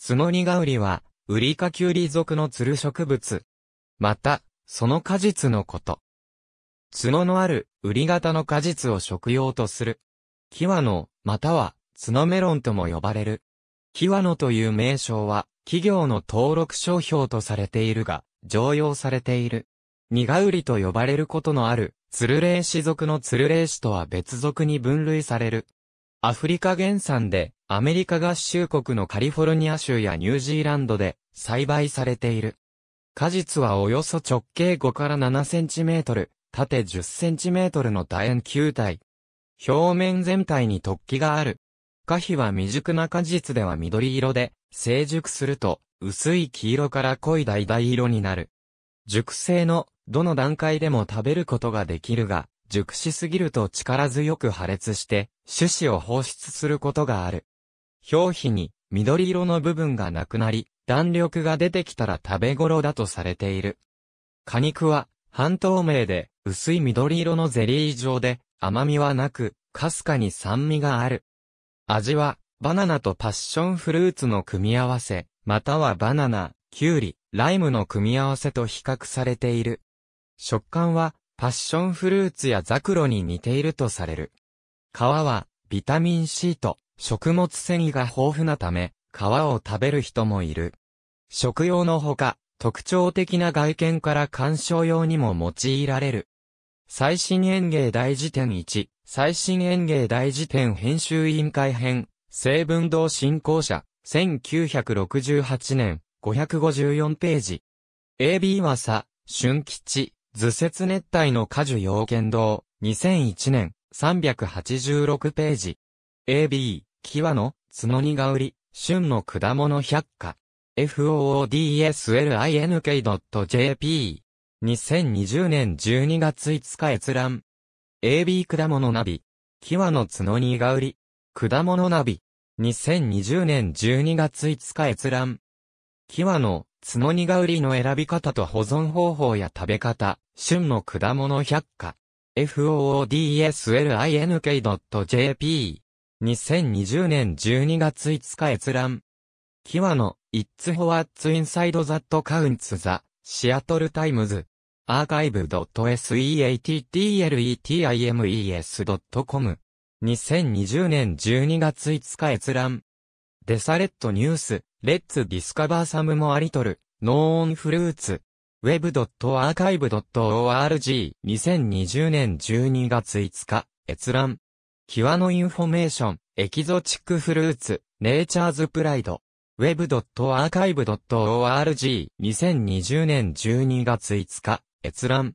スノニガウリは、ウリカキュウリ属のツル植物。また、その果実のこと。角のある、ウリ型の果実を食用とする。キワノ、または、角メロンとも呼ばれる。キワノという名称は、企業の登録商標とされているが、常用されている。ニガウリと呼ばれることのある、ツルレイシ属のツルレイシとは別属に分類される。アフリカ原産で、アメリカ合衆国のカリフォルニア州やニュージーランドで栽培されている。果実はおよそ直径5から7センチメートル、縦10センチメートルの楕円球体。表面全体に突起がある。果皮は未熟な果実では緑色で、成熟すると、薄い黄色から濃い橙色になる。熟成の、どの段階でも食べることができるが、熟しすぎると力強く破裂して、種子を放出することがある。表皮に緑色の部分がなくなり、弾力が出てきたら食べ頃だとされている。果肉は半透明で薄い緑色のゼリー状で甘みはなく、かすかに酸味がある。味はバナナとパッションフルーツの組み合わせ、またはバナナ、キュウリ、ライムの組み合わせと比較されている。食感はパッションフルーツやザクロに似ているとされる。皮は、ビタミン C と食物繊維が豊富なため、皮を食べる人もいる。食用のほか、特徴的な外見から鑑賞用にも用いられる。最新園芸大辞典1、最新園芸大辞典編集委員会編、成分堂振興者、1968年、554ページ。AB はさ、春吉、図説熱帯の果樹要件堂、2001年、386ページ。AB、キワの、角にがウり、旬の果物百科。foodslink.jp。2020年12月5日閲覧。AB 果物ナビ。キワの角にがウり。果物ナビ。2020年12月5日閲覧。キワの角にがウりの選び方と保存方法や食べ方、旬の果物百科。foodslink.jp。2020年12月5日閲覧。キワの It's What's Inside That Counts the Seattle Times。archive.seattletmes.com。2020年12月5日閲覧。デサレットニュース、レッツディスカバーサムモアリトル、ノーンフルーツ。web.archive.org 2020年12月5日閲覧キワノインフォメーションエキゾチックフルーツネイチャーズプライド web.archive.org 2020年12月5日閲覧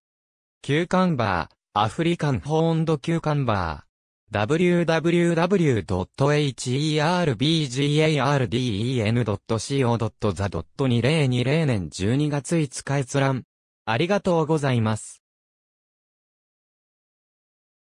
キューカンバーアフリカンホーンドキューカンバー www.herbgarden.co.za.2020 年12月5日閲覧。ありがとうございます。